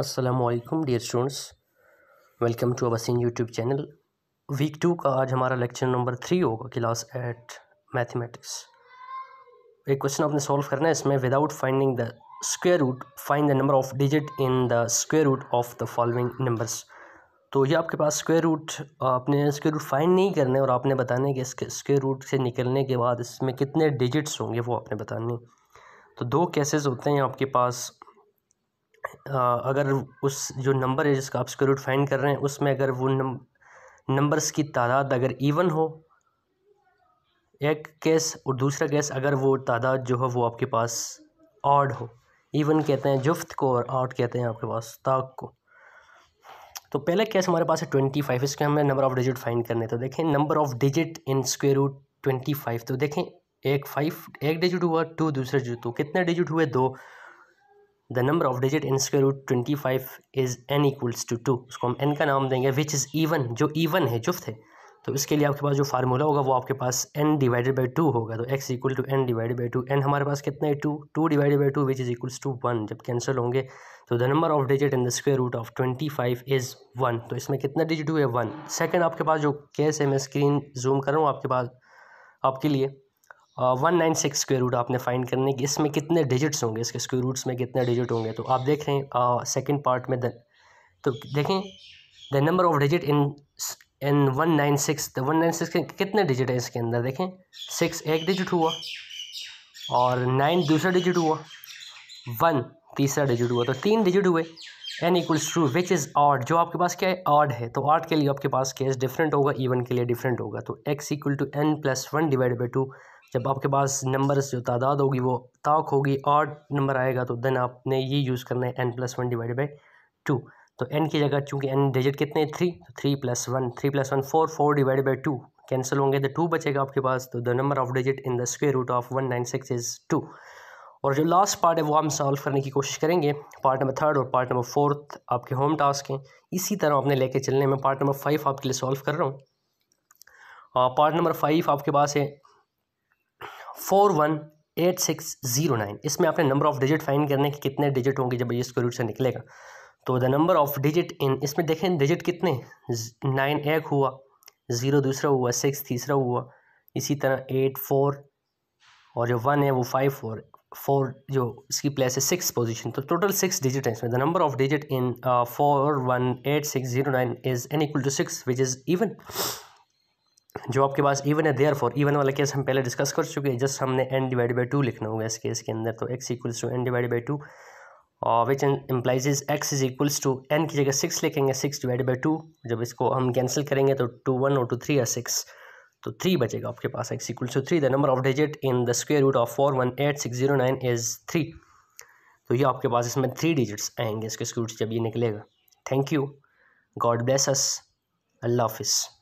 Aslam dear students welcome to our Singh YouTube channel week two का आज हमारा लेक्चर नंबर थ्री होगा क्लास एट मैथमेटिक्स एक क्वेश्चन आपने सॉल्व करना है इसमें without finding the square root find the number of digit in the square root of the following numbers तो ये आपके पास स्क्र रूट आपने स्क्र रूट फाइंड नहीं करने और आपने बताने कि इसके रूट से निकलने के बाद इसमें कितने डिजिट्स होंगे वो आपने बताने तो दो केसेस होते हैं आपके पास अगर उस जो नंबर है जिसका आप स्क्रूट रूट फाइंड कर रहे हैं उसमें अगर वो नंबर्स की तादाद अगर इवन हो एक केस और दूसरा केस अगर वो तादाद जो है वो आपके पास ऑड हो इवन कहते हैं जुफ्त को और ऑड कहते हैं आपके पास ताक को तो पहला केस हमारे पास है ट्वेंटी फाइव इसके हमें नंबर ऑफ़ डिजिट फाइंड करने तो देखें number of digit in square root twenty five तो देखें एक फाइव एक डिजिट हुआ टू दूसरे डिजिट तो कितने डिजिट हुए दो the number of digit in square root twenty five is N equals to two उसको हम एन का नाम देंगे विच इज़ इवन जो इवन है जुफ्त है तो इसके लिए आपके पास जो फार्मूला होगा वो आपके पास एन डिवाइडेड बाई टू होगा तो X equal to N divided by two N हमारे पास कितना है two two divided by two which is equals to one जब कैंसिल होंगे तो the number of digit in the square root of twenty five is one तो इसमें कितना डिजिट हुए वन सेकेंड आपके पास जो केस है मैं स्क्रीन जूम कर रहा हूँ आपके पास आपके लिए one nine six square root आपने फाइंड करने की इसमें कितने डिजिट्स होंगे इसके स्क्वेयर रूट्स में कितने डिजिट होंगे तो आप देख रहे हैं सेकेंड पार्ट में द तो देखें the number of digit in in one nine six one nine six कितने डिजिट है इसके अंदर देखें सिक्स एक डिजिट हुआ और नाइन दूसरा डिजिट हुआ वन तीसरा डिजिट हुआ तो तीन डिजिट हुए N equals two which is odd जो आपके पास क्या है आर्ड है तो आर्ड के लिए आपके पास केस डिफरेंट होगा इवन के लिए डिफरेंट होगा तो X equal to N plus one divide by two जब आपके पास नंबर जो तादाद होगी वो ताक होगी आठ नंबर आएगा तो देन आपने ये यूज़ करना है N plus one divide by two तो एन की जगह चूँकि एन डिजिट कितने थ्री तो three plus one three plus one four four divide by two cancel होंगे तो टू बचेगा आपके पास तो the number of digit in the square root of one nine six is two और जो लास्ट पार्ट है वो हम सॉल्व करने की कोशिश करेंगे पार्ट नंबर थर्ड और पार्ट नंबर फोर्थ आपके होम टास्क हैं इसी तरह आपने लेके चलने में पार्ट नंबर फाइव आपके लिए सॉल्व कर रहा हूँ पार्ट नंबर फाइव आपके पास है four one eight six zero nine इसमें आपने नंबर ऑफ़ डिजिट फाइन करने के कितने डिजिट होंगे जब ये स्क्वायर रूट से निकलेगा तो the number of digit in इसमें देखें डिजिट कितने नाइन एक हुआ ज़ीरो दूसरा हुआ सिक्स तीसरा हुआ इसी तरह एट फोर और जो वन है वो फाइव फोर फोर जो इसकी प्लेस है सिक्स पोजिशन तो टोटल सिक्स डिजिट है इसमें the number of digit in four one eight six zero nine is N equal to six which is even जो आपके पास इवन है देयर फॉर इवन वाला केस हम पहले डिस्कस कर चुके हैं जस्ट हमने एन डिवाइड बाई टू लिखना होगा इस केस के अंदर तो X equals to N divide by two और which implies X is equals to N की जगह सिक्स लिखेंगे सिक्स डिवाइड बाई टू जब इसको हम कैंसिल करेंगे तो टू वन और टू थ्री या सिक्स तो थ्री बचेगा आपके पास X equals to three the number of digit in the square root of four one eight six zero nine is three तो ये आपके पास इसमें थ्री डिजिट्स आएंगे इसके स्क्रूट जब ये निकलेगा thank you God bless us Allah हाफिज़